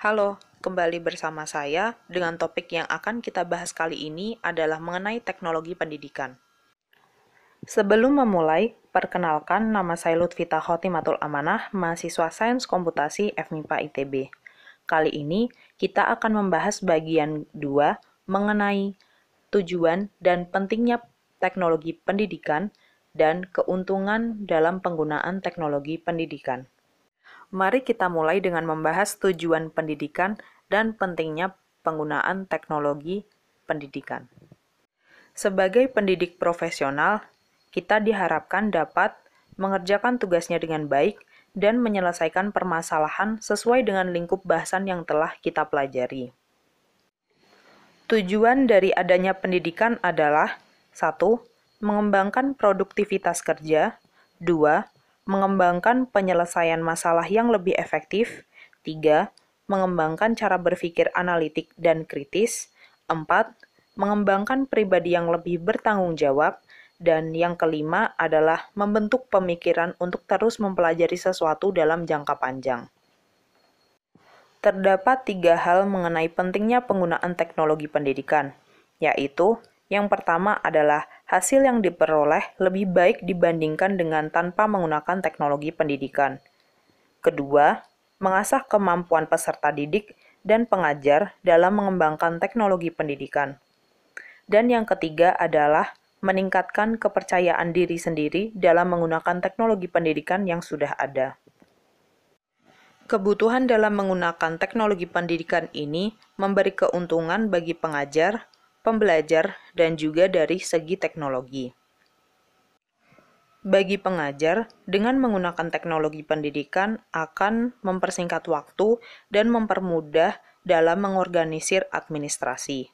Halo, kembali bersama saya dengan topik yang akan kita bahas kali ini adalah mengenai teknologi pendidikan. Sebelum memulai, perkenalkan nama saya Lutfita Khotimatul Amanah, mahasiswa Sains Komputasi FMIPA ITB. Kali ini, kita akan membahas bagian 2 mengenai tujuan dan pentingnya teknologi pendidikan dan keuntungan dalam penggunaan teknologi pendidikan. Mari kita mulai dengan membahas tujuan pendidikan dan pentingnya penggunaan teknologi pendidikan. Sebagai pendidik profesional, kita diharapkan dapat mengerjakan tugasnya dengan baik dan menyelesaikan permasalahan sesuai dengan lingkup bahasan yang telah kita pelajari. Tujuan dari adanya pendidikan adalah 1. mengembangkan produktivitas kerja, 2 mengembangkan penyelesaian masalah yang lebih efektif, 3. mengembangkan cara berpikir analitik dan kritis, 4. mengembangkan pribadi yang lebih bertanggung jawab, dan yang kelima adalah membentuk pemikiran untuk terus mempelajari sesuatu dalam jangka panjang. Terdapat tiga hal mengenai pentingnya penggunaan teknologi pendidikan, yaitu yang pertama adalah hasil yang diperoleh lebih baik dibandingkan dengan tanpa menggunakan teknologi pendidikan. Kedua, mengasah kemampuan peserta didik dan pengajar dalam mengembangkan teknologi pendidikan. Dan yang ketiga adalah meningkatkan kepercayaan diri sendiri dalam menggunakan teknologi pendidikan yang sudah ada. Kebutuhan dalam menggunakan teknologi pendidikan ini memberi keuntungan bagi pengajar, pembelajar, dan juga dari segi teknologi. Bagi pengajar, dengan menggunakan teknologi pendidikan akan mempersingkat waktu dan mempermudah dalam mengorganisir administrasi.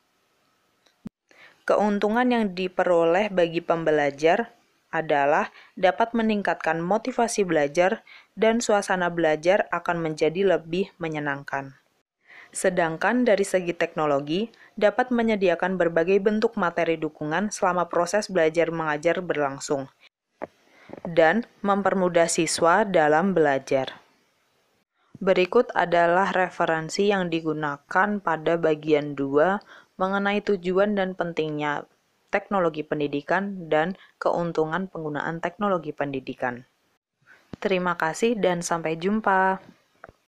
Keuntungan yang diperoleh bagi pembelajar adalah dapat meningkatkan motivasi belajar, dan suasana belajar akan menjadi lebih menyenangkan. Sedangkan dari segi teknologi, dapat menyediakan berbagai bentuk materi dukungan selama proses belajar mengajar berlangsung dan mempermudah siswa dalam belajar. Berikut adalah referensi yang digunakan pada bagian 2 mengenai tujuan dan pentingnya teknologi pendidikan dan keuntungan penggunaan teknologi pendidikan. Terima kasih dan sampai jumpa.